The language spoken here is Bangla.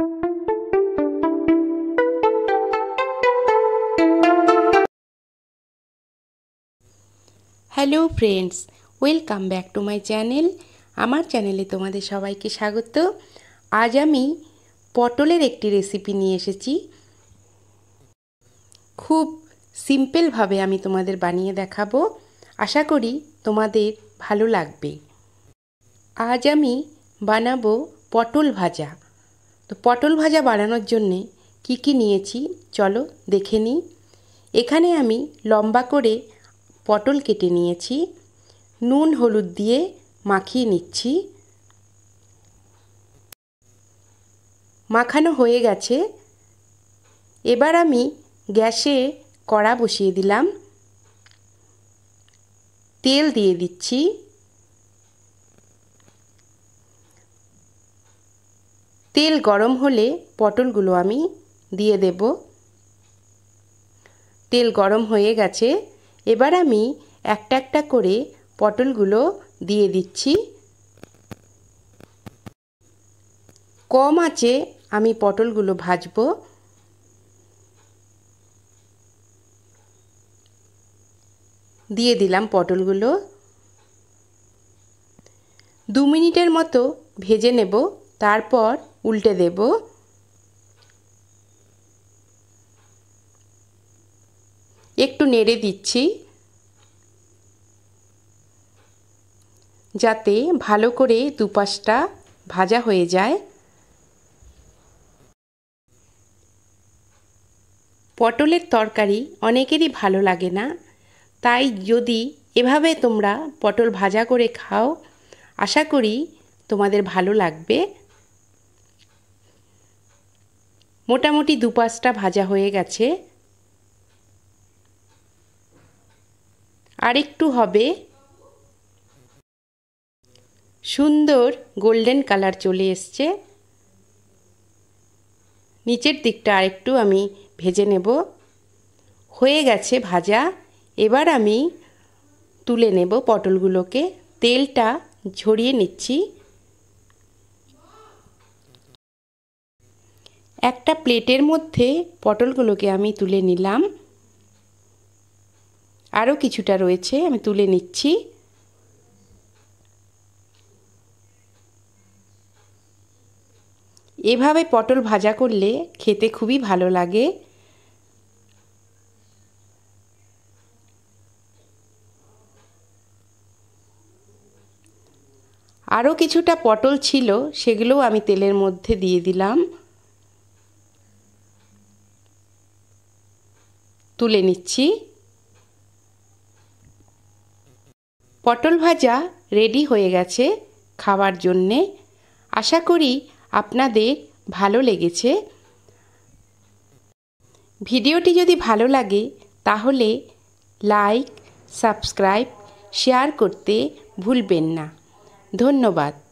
hello friends welcome back to my channel আমার চ্যানেলে তোমাদের সবাইকে স্বাগত আজ আমি পটলের একটি রেসিপি নিয়ে এসেছি খুব সিম্পলভাবে আমি তোমাদের বানিয়ে দেখাবো আশা করি তোমাদের ভালো লাগবে আজ আমি বানাবো পটল ভাজা তো পটল ভাজা বানানোর জন্যে কি কি নিয়েছি চলো দেখে নিই এখানে আমি লম্বা করে পটল কেটে নিয়েছি নুন হলুদ দিয়ে মাখিয়ে নিচ্ছি মাখানো হয়ে গেছে এবার আমি গ্যাসে কড়া বসিয়ে দিলাম তেল দিয়ে দিচ্ছি তেল গরম হলে পটলগুলো আমি দিয়ে দেব তেল গরম হয়ে গেছে এবার আমি একটা একটা করে পটলগুলো দিয়ে দিচ্ছি কম আছে আমি পটলগুলো ভাজব দিয়ে দিলাম পটলগুলো দু মিনিটের মতো ভেজে নেব তারপর উল্টে দেব একটু নেড়ে দিচ্ছি যাতে ভালো করে দুপাশটা ভাজা হয়ে যায় পটলের তরকারি অনেকেরই ভালো লাগে না তাই যদি এভাবে তোমরা পটল ভাজা করে খাও আশা করি তোমাদের ভালো লাগবে মোটামুটি দু পাঁচটা ভাজা হয়ে গেছে আরেকটু হবে সুন্দর গোল্ডেন কালার চলে এসছে নিচের দিকটা আরেকটু আমি ভেজে নেব হয়ে গেছে ভাজা এবার আমি তুলে নেব পটলগুলোকে তেলটা ঝরিয়ে নিচ্ছি একটা প্লেটের মধ্যে পটলগুলোকে আমি তুলে নিলাম আরও কিছুটা রয়েছে আমি তুলে নিচ্ছি এভাবে পটল ভাজা করলে খেতে খুবই ভালো লাগে আরও কিছুটা পটল ছিল সেগুলোও আমি তেলের মধ্যে দিয়ে দিলাম তুলে নিচ্ছি পটল ভাজা রেডি হয়ে গেছে খাওয়ার জন্যে আশা করি আপনাদের ভালো লেগেছে ভিডিওটি যদি ভালো লাগে তাহলে লাইক সাবস্ক্রাইব শেয়ার করতে ভুলবেন না ধন্যবাদ